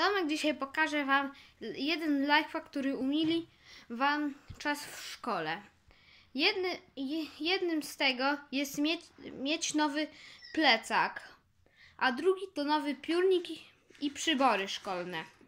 Tomek dzisiaj pokaże Wam jeden lifehack, który umili Wam czas w szkole. Jedny, jednym z tego jest mieć, mieć nowy plecak, a drugi to nowy piórnik i przybory szkolne.